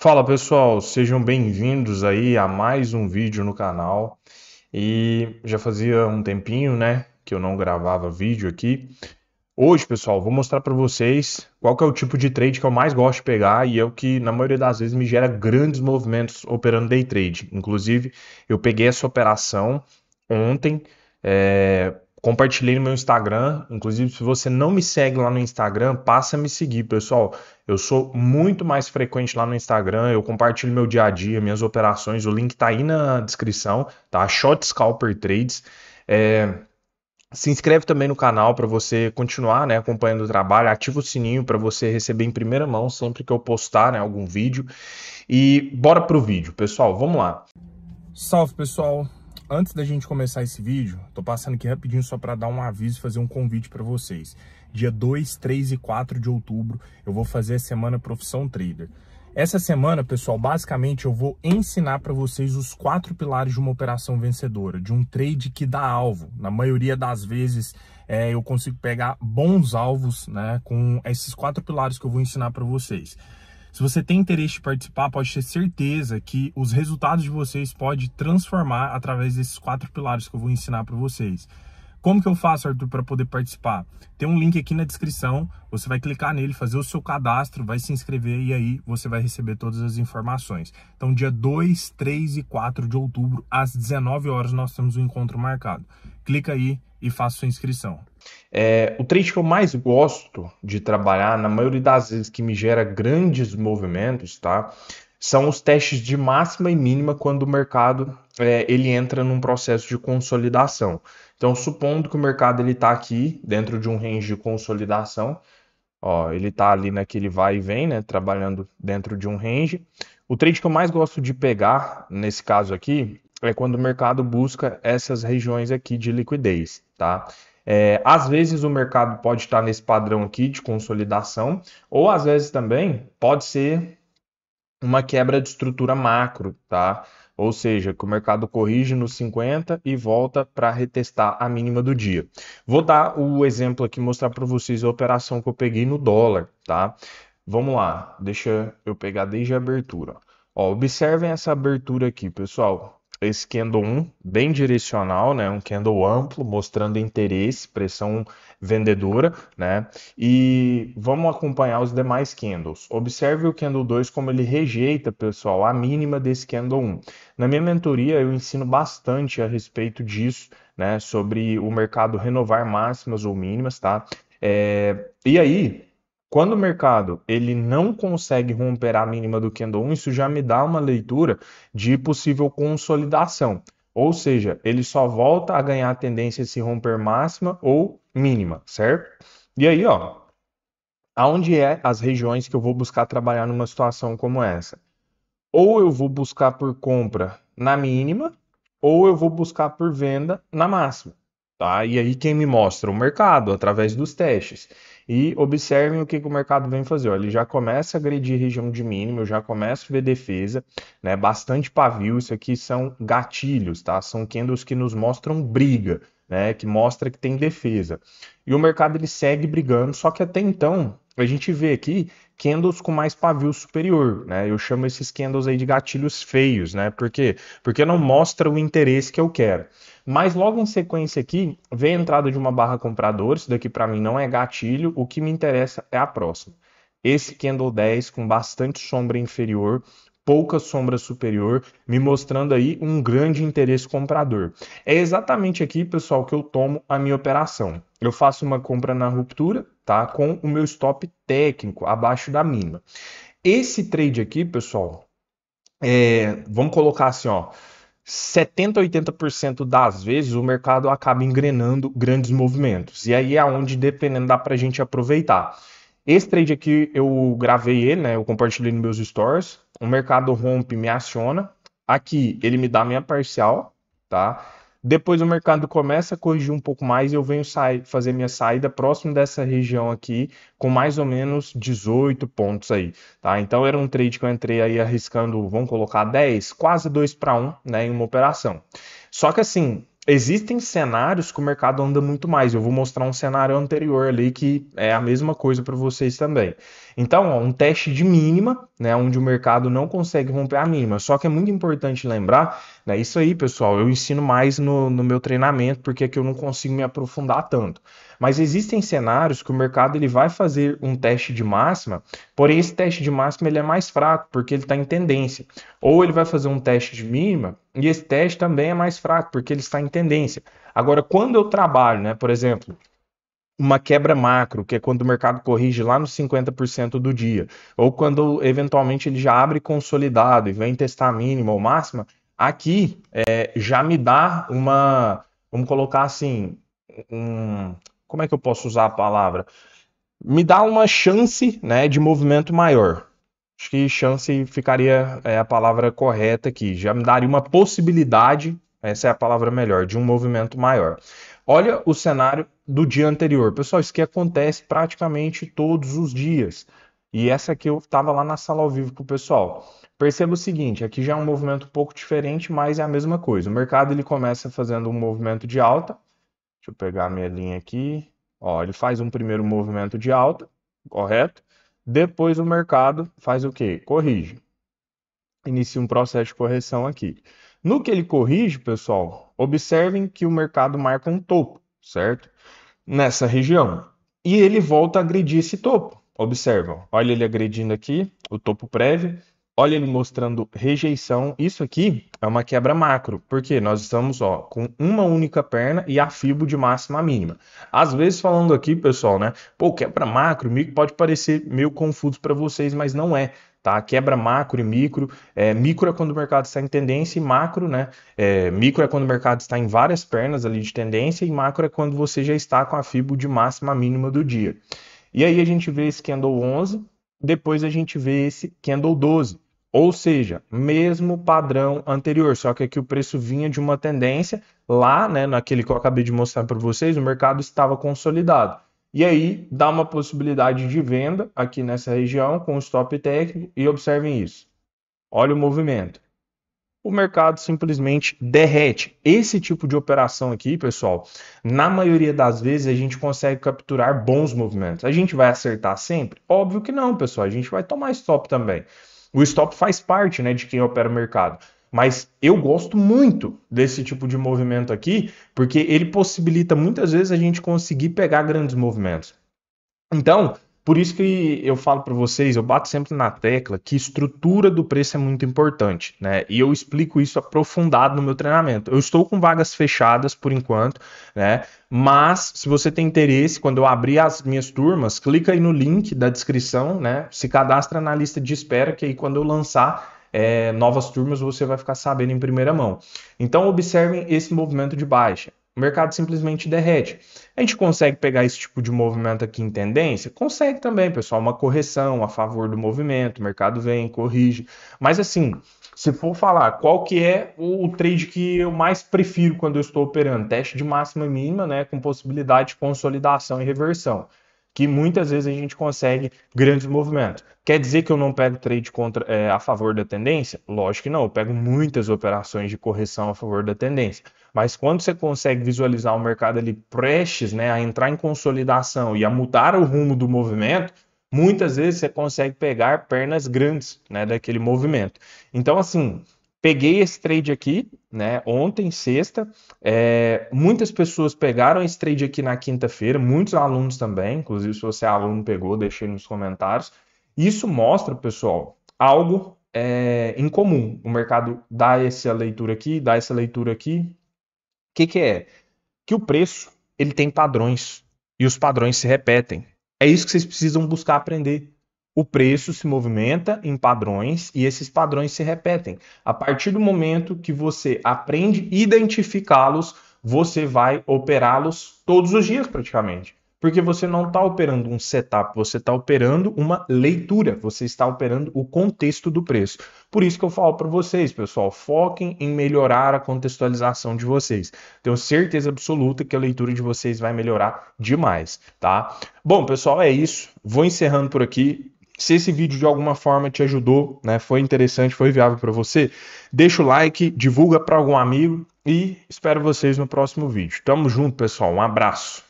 Fala pessoal, sejam bem-vindos aí a mais um vídeo no canal. E já fazia um tempinho, né, que eu não gravava vídeo aqui. Hoje, pessoal, vou mostrar para vocês qual é o tipo de trade que eu mais gosto de pegar e é o que na maioria das vezes me gera grandes movimentos operando day trade. Inclusive, eu peguei essa operação ontem, é, compartilhei no meu Instagram. Inclusive, se você não me segue lá no Instagram, passa a me seguir, pessoal. Eu sou muito mais frequente lá no Instagram. Eu compartilho meu dia a dia, minhas operações. O link tá aí na descrição, tá? Shot Scalper Trades. É... Se inscreve também no canal para você continuar né, acompanhando o trabalho, ativa o sininho para você receber em primeira mão sempre que eu postar né, algum vídeo. E bora pro vídeo, pessoal, vamos lá. Salve, pessoal. Antes da gente começar esse vídeo, tô passando aqui rapidinho só para dar um aviso e fazer um convite para vocês. Dia 2, 3 e 4 de outubro, eu vou fazer a semana Profissão Trader. Essa semana, pessoal, basicamente eu vou ensinar para vocês os quatro pilares de uma operação vencedora, de um trade que dá alvo. Na maioria das vezes, é, eu consigo pegar bons alvos, né, com esses quatro pilares que eu vou ensinar para vocês. Se você tem interesse de participar, pode ter certeza que os resultados de vocês pode transformar através desses quatro pilares que eu vou ensinar para vocês. Como que eu faço, Arthur, para poder participar? Tem um link aqui na descrição, você vai clicar nele, fazer o seu cadastro, vai se inscrever e aí você vai receber todas as informações. Então, dia 2, 3 e 4 de outubro, às 19 horas, nós temos um encontro marcado. Clica aí e faça sua inscrição. É, o trade que eu mais gosto de trabalhar, na maioria das vezes que me gera grandes movimentos, tá? São os testes de máxima e mínima quando o mercado é, ele entra num processo de consolidação. Então, supondo que o mercado ele está aqui dentro de um range de consolidação, ó, ele está ali naquele vai e vem, né? Trabalhando dentro de um range. O trade que eu mais gosto de pegar nesse caso aqui é quando o mercado busca essas regiões aqui de liquidez, tá? É, às vezes o mercado pode estar nesse padrão aqui de consolidação, ou às vezes também pode ser uma quebra de estrutura macro, tá? Ou seja, que o mercado corrige nos 50 e volta para retestar a mínima do dia. Vou dar o exemplo aqui, mostrar para vocês a operação que eu peguei no dólar, tá? Vamos lá, deixa eu pegar desde a abertura. Ó, observem essa abertura aqui, pessoal esse candle 1 bem direcional, né? Um candle amplo, mostrando interesse, pressão vendedora, né? E vamos acompanhar os demais candles. Observe o candle 2 como ele rejeita, pessoal, a mínima desse candle 1. Na minha mentoria eu ensino bastante a respeito disso, né? Sobre o mercado renovar máximas ou mínimas, tá? É... E aí, quando o mercado ele não consegue romper a mínima do candle 1, isso já me dá uma leitura de possível consolidação. Ou seja, ele só volta a ganhar a tendência se romper máxima ou mínima, certo? E aí, ó, aonde é as regiões que eu vou buscar trabalhar numa situação como essa? Ou eu vou buscar por compra na mínima, ou eu vou buscar por venda na máxima. Tá? E aí quem me mostra? O mercado, através dos testes. E observem o que, que o mercado vem fazer. Ó, ele já começa a agredir região de mínimo, eu já começo a ver defesa, né? bastante pavio. Isso aqui são gatilhos, tá? são candles que nos mostram briga, né? que mostra que tem defesa. E o mercado ele segue brigando, só que até então a gente vê aqui candles com mais pavio superior, né? Eu chamo esses candles aí de gatilhos feios, né? Por quê? Porque não mostra o interesse que eu quero. Mas logo em sequência aqui, vem a entrada de uma barra comprador, isso daqui para mim não é gatilho, o que me interessa é a próxima. Esse candle 10 com bastante sombra inferior, pouca sombra superior, me mostrando aí um grande interesse comprador. É exatamente aqui, pessoal, que eu tomo a minha operação. Eu faço uma compra na ruptura, tá? Com o meu stop técnico abaixo da mínima. Esse trade aqui, pessoal, é, vamos colocar assim, ó, 70, 80% das vezes o mercado acaba engrenando grandes movimentos. E aí é onde, dependendo, dá para a gente aproveitar. Esse trade aqui eu gravei ele, né? Eu compartilhei nos meus stories. O mercado rompe, me aciona. Aqui ele me dá minha parcial, tá? Depois o mercado começa a corrigir um pouco mais e eu venho fazer minha saída próximo dessa região aqui com mais ou menos 18 pontos aí, tá? Então era um trade que eu entrei aí arriscando, vamos colocar 10, quase 2 para 1, né, em uma operação. Só que assim, existem cenários que o mercado anda muito mais. Eu vou mostrar um cenário anterior ali que é a mesma coisa para vocês também. Então, ó, um teste de mínima, né, onde o mercado não consegue romper a mínima. Só que é muito importante lembrar, né, isso aí, pessoal, eu ensino mais no, no meu treinamento, porque aqui é eu não consigo me aprofundar tanto. Mas existem cenários que o mercado ele vai fazer um teste de máxima, porém esse teste de máxima ele é mais fraco, porque ele está em tendência. Ou ele vai fazer um teste de mínima, e esse teste também é mais fraco, porque ele está em tendência. Agora, quando eu trabalho, né, por exemplo, uma quebra macro, que é quando o mercado corrige lá nos 50% do dia, ou quando eventualmente ele já abre consolidado e vem testar a mínima ou máxima, aqui é, já me dá uma, vamos colocar assim, um, como é que eu posso usar a palavra? Me dá uma chance né, de movimento maior. Acho que chance ficaria é, a palavra correta aqui. Já me daria uma possibilidade, essa é a palavra melhor, de um movimento maior. Olha o cenário do dia anterior. Pessoal, isso que acontece praticamente todos os dias. E essa aqui eu estava lá na sala ao vivo com o pessoal. Perceba o seguinte, aqui já é um movimento um pouco diferente, mas é a mesma coisa. O mercado ele começa fazendo um movimento de alta, eu pegar a minha linha aqui. Ó, ele faz um primeiro movimento de alta, correto? Depois o mercado faz o quê? Corrige. Inicia um processo de correção aqui. No que ele corrige, pessoal, observem que o mercado marca um topo, certo? Nessa região. E ele volta a agredir esse topo. Observam, olha ele agredindo aqui, o topo prévio, Olha ele mostrando rejeição. Isso aqui é uma quebra macro, porque nós estamos ó, com uma única perna e a fibo de máxima mínima. Às vezes falando aqui, pessoal, né? Pô, quebra macro, micro pode parecer meio confuso para vocês, mas não é. Tá? Quebra macro e micro. É, micro é quando o mercado está em tendência e macro, né? É, micro é quando o mercado está em várias pernas ali de tendência e macro é quando você já está com a fibo de máxima mínima do dia. E aí a gente vê esse candle 11, depois a gente vê esse candle 12. Ou seja, mesmo padrão anterior, só que aqui o preço vinha de uma tendência lá, né, naquele que eu acabei de mostrar para vocês, o mercado estava consolidado. E aí dá uma possibilidade de venda aqui nessa região com o stop técnico e observem isso. Olha o movimento. O mercado simplesmente derrete. Esse tipo de operação aqui, pessoal, na maioria das vezes a gente consegue capturar bons movimentos. A gente vai acertar sempre? Óbvio que não, pessoal. A gente vai tomar stop também. O stop faz parte né, de quem opera o mercado. Mas eu gosto muito desse tipo de movimento aqui, porque ele possibilita muitas vezes a gente conseguir pegar grandes movimentos. Então, por isso que eu falo para vocês, eu bato sempre na tecla que estrutura do preço é muito importante, né? E eu explico isso aprofundado no meu treinamento. Eu estou com vagas fechadas por enquanto, né? Mas se você tem interesse, quando eu abrir as minhas turmas, clica aí no link da descrição, né? Se cadastra na lista de espera que aí quando eu lançar é, novas turmas você vai ficar sabendo em primeira mão. Então observem esse movimento de baixa. O mercado simplesmente derrete. A gente consegue pegar esse tipo de movimento aqui em tendência? Consegue também, pessoal, uma correção a favor do movimento, o mercado vem, corrige. Mas assim, se for falar qual que é o trade que eu mais prefiro quando eu estou operando, teste de máxima e mínima, né, com possibilidade de consolidação e reversão que muitas vezes a gente consegue grandes movimentos. Quer dizer que eu não pego trade contra, é, a favor da tendência? Lógico que não, eu pego muitas operações de correção a favor da tendência. Mas quando você consegue visualizar o mercado ali prestes né, a entrar em consolidação e a mudar o rumo do movimento, muitas vezes você consegue pegar pernas grandes né, daquele movimento. Então, assim, peguei esse trade aqui, né? Ontem, sexta. É, muitas pessoas pegaram esse trade aqui na quinta-feira, muitos alunos também. Inclusive, se você é aluno, pegou, deixei nos comentários. Isso mostra, pessoal, algo é, em comum. O mercado dá essa leitura aqui, dá essa leitura aqui. O que, que é? Que o preço ele tem padrões e os padrões se repetem. É isso que vocês precisam buscar aprender o preço se movimenta em padrões e esses padrões se repetem. A partir do momento que você aprende a identificá-los, você vai operá-los todos os dias praticamente. Porque você não está operando um setup, você está operando uma leitura, você está operando o contexto do preço. Por isso que eu falo para vocês, pessoal, foquem em melhorar a contextualização de vocês. Tenho certeza absoluta que a leitura de vocês vai melhorar demais, tá? Bom, pessoal, é isso. Vou encerrando por aqui. Se esse vídeo de alguma forma te ajudou, né, foi interessante, foi viável para você, deixa o like, divulga para algum amigo e espero vocês no próximo vídeo. Tamo junto, pessoal. Um abraço.